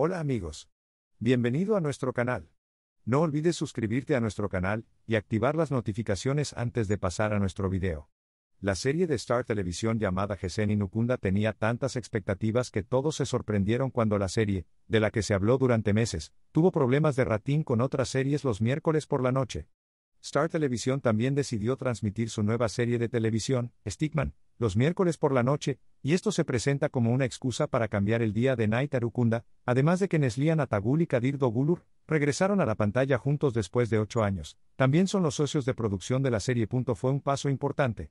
Hola amigos. Bienvenido a nuestro canal. No olvides suscribirte a nuestro canal y activar las notificaciones antes de pasar a nuestro video. La serie de Star Televisión llamada Gesen Inukunda tenía tantas expectativas que todos se sorprendieron cuando la serie, de la que se habló durante meses, tuvo problemas de ratín con otras series los miércoles por la noche. Star Televisión también decidió transmitir su nueva serie de televisión, Stickman, los miércoles por la noche, y esto se presenta como una excusa para cambiar el día de Night Arukunda, además de que Neslian Atagul y Kadir Dogulur, regresaron a la pantalla juntos después de ocho años, también son los socios de producción de la serie. Fue un paso importante.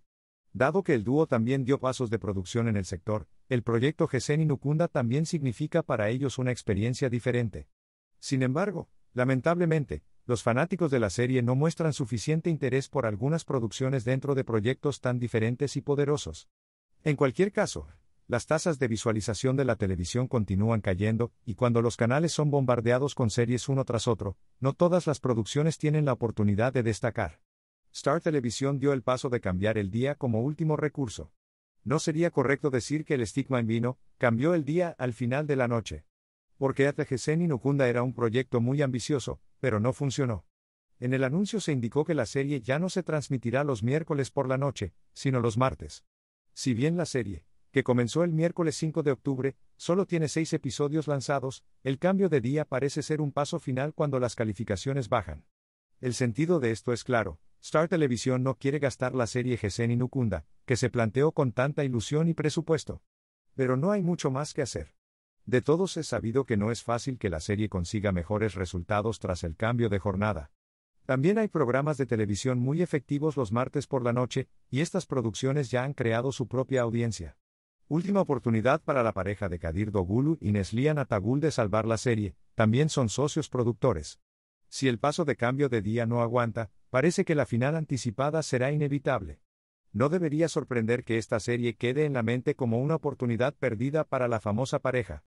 Dado que el dúo también dio pasos de producción en el sector, el proyecto Gesen y Nukunda también significa para ellos una experiencia diferente. Sin embargo, lamentablemente, los fanáticos de la serie no muestran suficiente interés por algunas producciones dentro de proyectos tan diferentes y poderosos. En cualquier caso, las tasas de visualización de la televisión continúan cayendo, y cuando los canales son bombardeados con series uno tras otro, no todas las producciones tienen la oportunidad de destacar. Star Televisión dio el paso de cambiar el día como último recurso. No sería correcto decir que el estigma en vino, cambió el día al final de la noche. Porque y Nukunda era un proyecto muy ambicioso, pero no funcionó. En el anuncio se indicó que la serie ya no se transmitirá los miércoles por la noche, sino los martes. Si bien la serie, que comenzó el miércoles 5 de octubre, solo tiene seis episodios lanzados, el cambio de día parece ser un paso final cuando las calificaciones bajan. El sentido de esto es claro, Star Television no quiere gastar la serie Gesen y que se planteó con tanta ilusión y presupuesto. Pero no hay mucho más que hacer. De todos es sabido que no es fácil que la serie consiga mejores resultados tras el cambio de jornada. También hay programas de televisión muy efectivos los martes por la noche, y estas producciones ya han creado su propia audiencia. Última oportunidad para la pareja de Kadir Dogulu y Neslian Atagul de salvar la serie, también son socios productores. Si el paso de cambio de día no aguanta, parece que la final anticipada será inevitable. No debería sorprender que esta serie quede en la mente como una oportunidad perdida para la famosa pareja.